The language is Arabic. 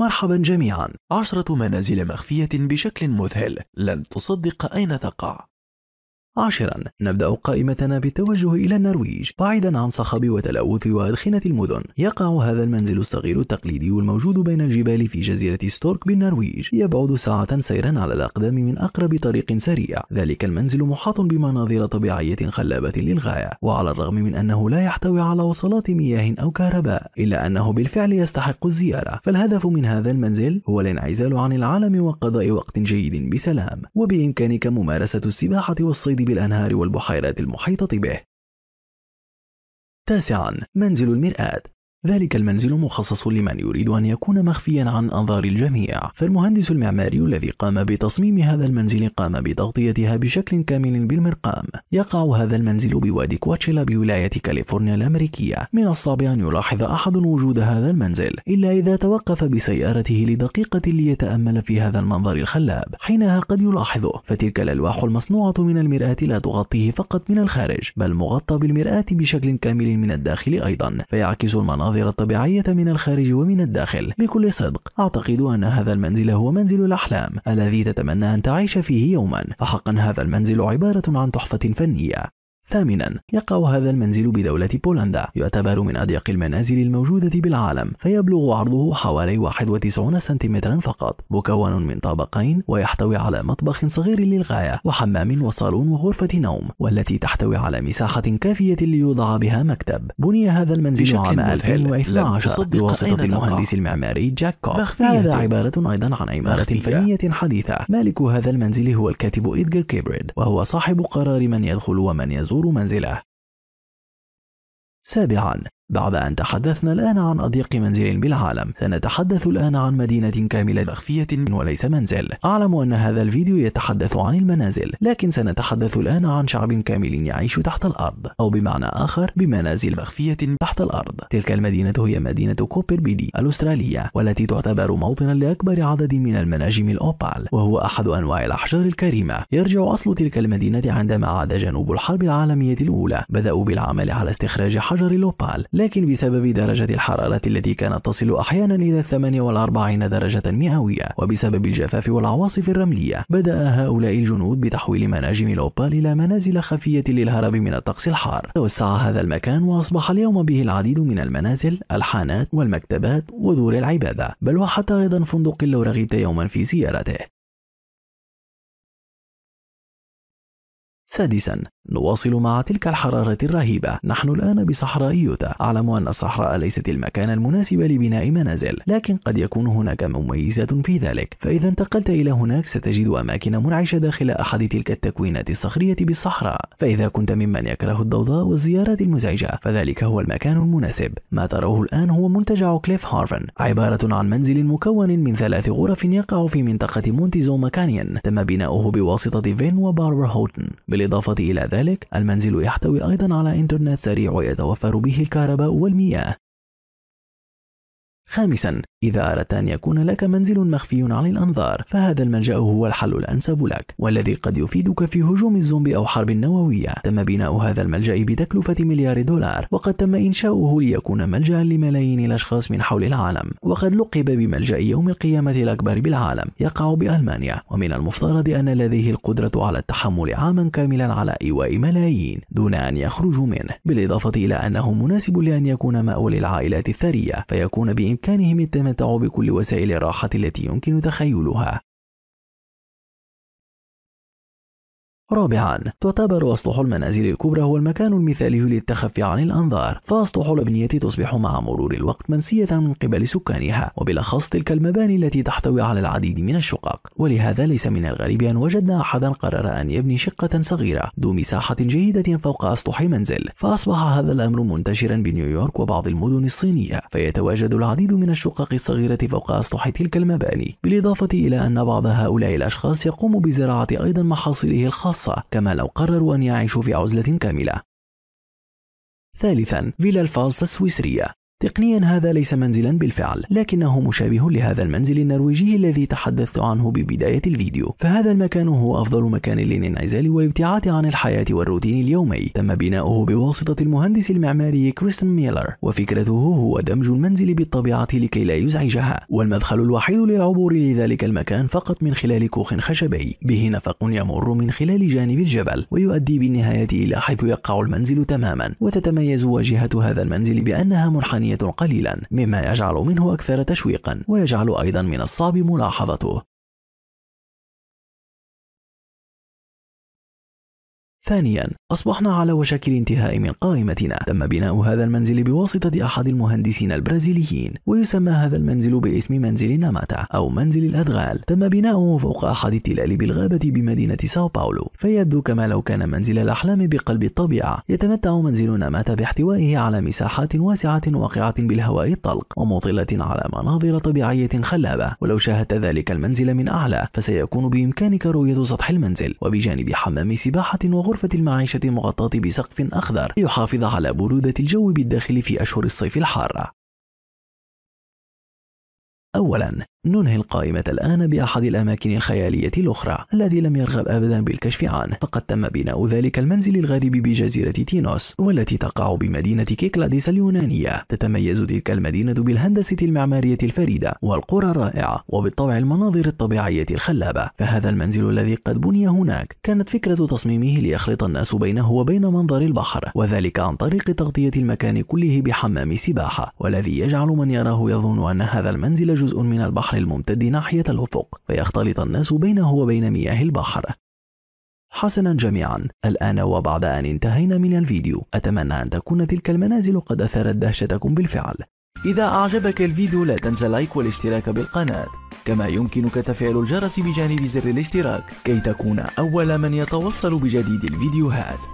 مرحبا جميعا عشرة منازل مخفية بشكل مذهل لن تصدق أين تقع عاشرا نبدأ قائمتنا بالتوجه إلى النرويج بعيدا عن صخب وتلوث وأدخنة المدن يقع هذا المنزل الصغير التقليدي الموجود بين الجبال في جزيرة ستورك بالنرويج يبعد ساعة سيرا على الأقدام من أقرب طريق سريع ذلك المنزل محاط بمناظر طبيعية خلابة للغاية وعلى الرغم من أنه لا يحتوي على وصلات مياه أو كهرباء إلا أنه بالفعل يستحق الزيارة فالهدف من هذا المنزل هو الانعزال عن العالم وقضاء وقت جيد بسلام وبإمكانك ممارسة السباحة والصيد البلد بالأنهار والبحيرات المحيطة به. تاسعا منزل المرآة ذلك المنزل مخصص لمن يريد أن يكون مخفيا عن أنظار الجميع فالمهندس المعماري الذي قام بتصميم هذا المنزل قام بتغطيتها بشكل كامل بالمرقام يقع هذا المنزل بوادي كواتشيلا بولاية كاليفورنيا الأمريكية من الصعب أن يلاحظ أحد وجود هذا المنزل إلا إذا توقف بسيارته لدقيقة ليتأمل في هذا المنظر الخلاب حينها قد يلاحظه فتلك الألواح المصنوعة من المرآة لا تغطيه فقط من الخارج بل مغطى بالمرآة بشكل كامل من الداخل أيضا فيعكس المناظر المناظر الطبيعية من الخارج ومن الداخل بكل صدق أعتقد أن هذا المنزل هو منزل الأحلام الذي تتمنى أن تعيش فيه يوما فحقا هذا المنزل عبارة عن تحفة فنية ثامنا يقع هذا المنزل بدولة بولندا يعتبر من أضيق المنازل الموجودة بالعالم فيبلغ عرضه حوالي 91 سنتيمترا فقط مكون من طابقين ويحتوي على مطبخ صغير للغاية وحمام وصالون وغرفة نوم والتي تحتوي على مساحة كافية ليوضع بها مكتب بني هذا المنزل عام 2012 بواسطة المهندس المعماري جاك كوب هذا عبارة أيضا عن عمارة فنية حديثة مالك هذا المنزل هو الكاتب إدغار كيبريد وهو صاحب قرار من يدخل ومن يزور تزور منزله. سابعاً بعد أن تحدثنا الآن عن أضيق منزل بالعالم سنتحدث الآن عن مدينة كاملة مخفية وليس منزل أعلم أن هذا الفيديو يتحدث عن المنازل لكن سنتحدث الآن عن شعب كامل يعيش تحت الأرض أو بمعنى آخر بمنازل مخفية تحت الأرض تلك المدينة هي مدينة كوبر بيدي الأسترالية والتي تعتبر موطنا لأكبر عدد من المناجم الأوبال وهو أحد أنواع الأحجار الكريمة يرجع أصل تلك المدينة عندما عاد جنوب الحرب العالمية الأولى بدأوا بالعمل على استخراج حجر الأوبال لكن بسبب درجة الحرارة التي كانت تصل أحيانا إلى 48 درجة مئوية وبسبب الجفاف والعواصف الرملية بدأ هؤلاء الجنود بتحويل مناجم الأوبال إلى منازل خفية للهرب من الطقس الحار توسع هذا المكان وأصبح اليوم به العديد من المنازل الحانات والمكتبات ودور العبادة بل وحتى أيضا فندق لو رغبت يوما في زيارته سادسا نواصل مع تلك الحرارة الرهيبة نحن الآن بصحراء يوتا أعلم أن الصحراء ليست المكان المناسب لبناء منازل لكن قد يكون هناك مميزات في ذلك فإذا انتقلت إلى هناك ستجد أماكن منعشة داخل أحد تلك التكوينات الصخرية بالصحراء فإذا كنت ممن يكره الضوضاء والزيارات المزعجة فذلك هو المكان المناسب ما تراه الآن هو منتجع كليف هارفن عبارة عن منزل مكون من ثلاث غرف يقع في منطقة مونتيزوما كانيون تم بناؤه بواسطة فين وباربر هوتن بالإضافة إلى ذلك المنزل يحتوي أيضا على إنترنت سريع يتوفر به الكهرباء والمياه خامسا إذا أردت أن يكون لك منزل مخفي عن الأنظار فهذا الملجأ هو الحل الأنسب لك والذي قد يفيدك في هجوم الزومبي أو حرب نووية تم بناء هذا الملجأ بتكلفة مليار دولار وقد تم إنشاؤه ليكون ملجأ لملايين الأشخاص من حول العالم وقد لقب بملجأ يوم القيامة الأكبر بالعالم يقع بألمانيا ومن المفترض أن لديه القدرة على التحمل عاما كاملا على إيواء ملايين دون أن يخرجوا منه بالإضافة إلى أنه مناسب لأن يكون مأوى للعائلات الثرية فيكون بإمكانه بإمكانهم التمتع بكل وسائل الراحة التي يمكن تخيلها رابعا تعتبر أسطح المنازل الكبرى هو المكان المثالي للتخفي عن الأنظار فأسطح الأبنية تصبح مع مرور الوقت منسية من قبل سكانها وبالأخص تلك المباني التي تحتوي على العديد من الشقق ولهذا ليس من الغريب أن وجدنا أحدا قرر أن يبني شقة صغيرة ذو مساحة جيدة فوق أسطح منزل فأصبح هذا الأمر منتشرا بنيويورك وبعض المدن الصينية فيتواجد العديد من الشقق الصغيرة فوق أسطح تلك المباني بالإضافة إلى أن بعض هؤلاء الأشخاص يقوم بزراعة أيضا محاصيله الخاصة الخاصة كما لو قرروا أن يعيشوا في عزلة كاملة ثالثا فيلا الفالس السويسرية تقنيا هذا ليس منزلا بالفعل لكنه مشابه لهذا المنزل النرويجي الذي تحدثت عنه ببداية الفيديو فهذا المكان هو أفضل مكان للانعزال والابتعاد عن الحياة والروتين اليومي تم بناؤه بواسطة المهندس المعماري كريستن ميلر وفكرته هو دمج المنزل بالطبيعة لكي لا يزعجها والمدخل الوحيد للعبور لذلك المكان فقط من خلال كوخ خشبي به نفق يمر من خلال جانب الجبل ويؤدي بالنهاية إلى حيث يقع المنزل تماما وتتميز واجهة هذا المنزل بأنها منحنية قليلا مما يجعل منه أكثر تشويقا ويجعل أيضا من الصعب ملاحظته ثانيا أصبحنا على وشك الانتهاء من قائمتنا تم بناء هذا المنزل بواسطة أحد المهندسين البرازيليين ويسمى هذا المنزل باسم منزل ناماتا أو منزل الأدغال تم بناؤه فوق أحد التلال بالغابة بمدينة ساو باولو فيبدو كما لو كان منزل الأحلام بقلب الطبيعة يتمتع منزل ناماتا باحتوائه على مساحات واسعة واقعة بالهواء الطلق ومطلة على مناظر طبيعية خلابة ولو شاهدت ذلك المنزل من أعلى فسيكون بإمكانك رؤية سطح المنزل وبجانب حمام سباحة وغرفة غرفة المعيشة مغطاة بسقف أخضر ليحافظ على برودة الجو بالداخل في أشهر الصيف الحارة. أولاً ننهي القائمة الآن بأحد الأماكن الخيالية الأخرى الذي لم يرغب أبدا بالكشف عنه فقد تم بناء ذلك المنزل الغريب بجزيرة تينوس والتي تقع بمدينة كيكلاديس اليونانية تتميز تلك المدينة بالهندسة المعمارية الفريدة والقرى الرائعة وبالطبع المناظر الطبيعية الخلابة فهذا المنزل الذي قد بني هناك كانت فكرة تصميمه ليخلط الناس بينه وبين منظر البحر وذلك عن طريق تغطية المكان كله بحمام سباحة والذي يجعل من يراه يظن أن هذا المنزل جزء من البحر البحر الممتد ناحية الأفق فيختلط الناس بينه وبين مياه البحر حسنا جميعا الآن وبعد أن انتهينا من الفيديو أتمنى أن تكون تلك المنازل قد أثارت دهشتكم بالفعل إذا أعجبك الفيديو لا تنسى اللايك والاشتراك بالقناة كما يمكنك تفعيل الجرس بجانب زر الاشتراك كي تكون أول من يتوصل بجديد الفيديوهات